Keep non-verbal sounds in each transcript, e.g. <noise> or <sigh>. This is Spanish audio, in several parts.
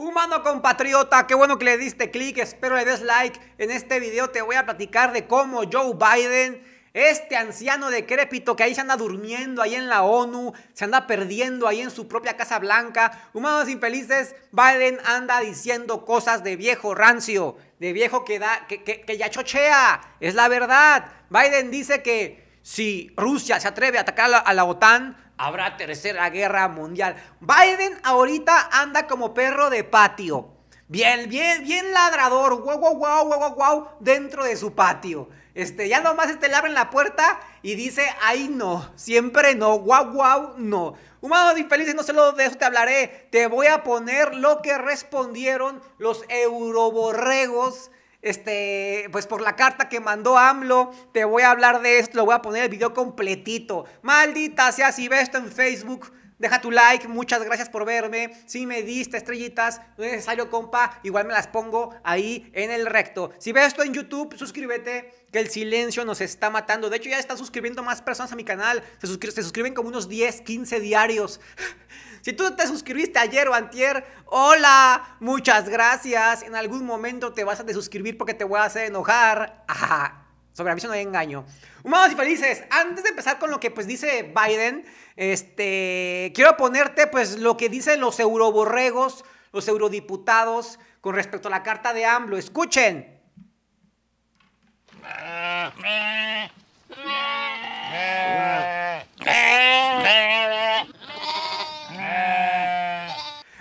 Humano compatriota, qué bueno que le diste clic, espero le des like. En este video te voy a platicar de cómo Joe Biden, este anciano decrépito que ahí se anda durmiendo ahí en la ONU, se anda perdiendo ahí en su propia Casa Blanca. Humanos infelices, Biden anda diciendo cosas de viejo rancio, de viejo que, da, que, ya chochea, es la verdad. Biden dice que si Rusia se atreve a atacar a la OTAN, Habrá tercera guerra mundial. Biden ahorita anda como perro de patio. Bien, bien, bien ladrador. Guau, guau, guau, guau, guau, dentro de su patio. Este, ya nomás este le abren la puerta y dice, ay no, siempre no, guau, guau, no. Humanos infelices, no lo de eso te hablaré. Te voy a poner lo que respondieron los euroborregos este, pues por la carta que mandó AMLO, te voy a hablar de esto, lo voy a poner el video completito. Maldita sea, si ves esto en Facebook, Deja tu like, muchas gracias por verme. Si me diste estrellitas, no es necesario, compa, igual me las pongo ahí en el recto. Si ves esto en YouTube, suscríbete, que el silencio nos está matando. De hecho, ya están suscribiendo más personas a mi canal. Se, suscriben como unos 10, 15 diarios. <laughs> Si tú te suscribiste ayer o antier, hola, muchas gracias. En algún momento te vas a desuscribir porque te voy a hacer enojar. <laughs> Sobre aviso no hay engaño. Humanos y felices, antes de empezar con lo que pues dice Biden, este, quiero ponerte pues lo que dicen los euroborregos, los eurodiputados con respecto a la carta de AMLO. Escuchen.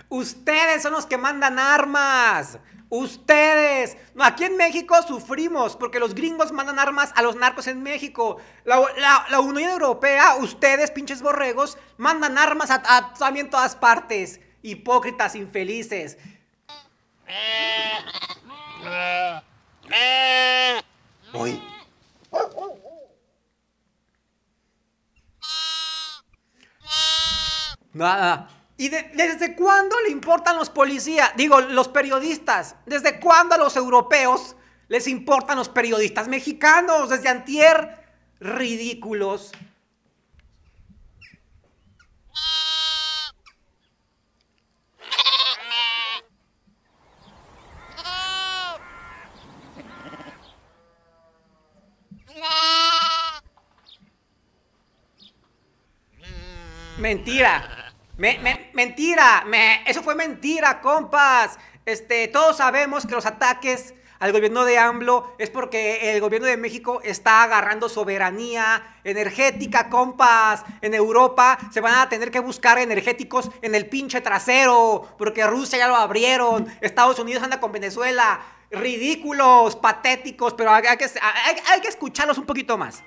Ustedes son los que mandan armas. Ustedes. Aquí en México sufrimos porque los gringos mandan armas a los narcos en México. La, Unión Europea, ustedes, pinches borregos, mandan armas a, a, también todas partes. Hipócritas, infelices. Nada. ¿Y desde cuándo le importan los policías? Digo, los periodistas. ¿Desde cuándo a los europeos les importan los periodistas mexicanos? Desde antier, ridículos. Mentira mentira, me, eso fue mentira, compas. Este, todos sabemos que los ataques al gobierno de AMLO es porque el gobierno de México está agarrando soberanía energética, compas. En Europa se van a tener que buscar energéticos en el pinche trasero, porque Rusia ya lo abrieron, Estados Unidos anda con Venezuela. Ridículos, patéticos, pero hay, que, hay que escucharlos un poquito más.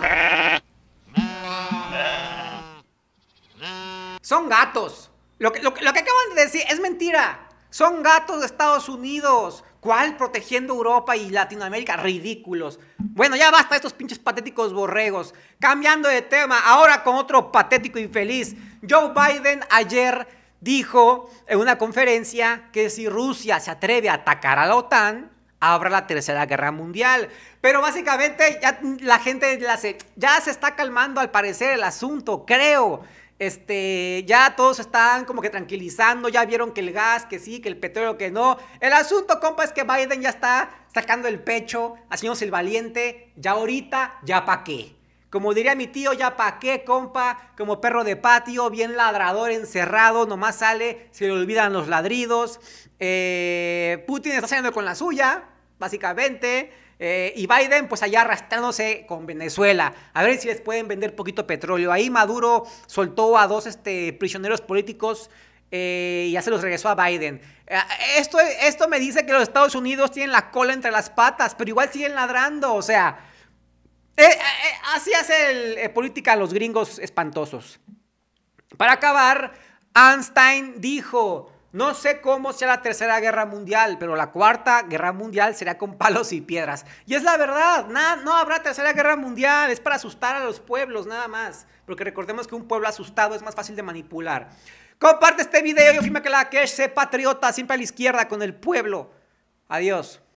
<laughs> Son gatos. Lo que, acaban de decir es mentira. Son gatos de Estados Unidos. ¿Cuál protegiendo Europa y Latinoamérica? Ridículos. Bueno, ya basta estos pinches patéticos borregos. Cambiando de tema, ahora con otro patético infeliz. Joe Biden ayer dijo en una conferencia que si Rusia se atreve a atacar a la OTAN, habrá la tercera guerra mundial. Pero básicamente ya la gente ya se está calmando al parecer el asunto, creo. Este, ya todos están como que tranquilizando, ya vieron que el gas, que sí, que el petróleo, que no. El asunto, compa, es que Biden ya está sacando el pecho, haciéndose el valiente, ya ahorita, ya pa' qué. Como diría mi tío, ya pa' qué, compa, como perro de patio, bien ladrador, encerrado, nomás sale, se le olvidan los ladridos. Eh, Putin está saliendo con la suya, básicamente. Eh, y Biden, pues allá arrastrándose con Venezuela. A ver si les pueden vender poquito petróleo. Ahí Maduro soltó a dos este, prisioneros políticos eh, y ya se los regresó a Biden. Eh, esto, esto me dice que los Estados Unidos tienen la cola entre las patas, pero igual siguen ladrando. O sea, así hace el, política los gringos espantosos. Para acabar, Einstein dijo no sé cómo sea la tercera guerra mundial, pero la cuarta guerra mundial será con palos y piedras. Y es la verdad, nada, no habrá tercera guerra mundial, es para asustar a los pueblos nada más. Porque recordemos que un pueblo asustado es más fácil de manipular. Comparte este video, y firma que la que se patriota, siempre a la izquierda con el pueblo. Adiós.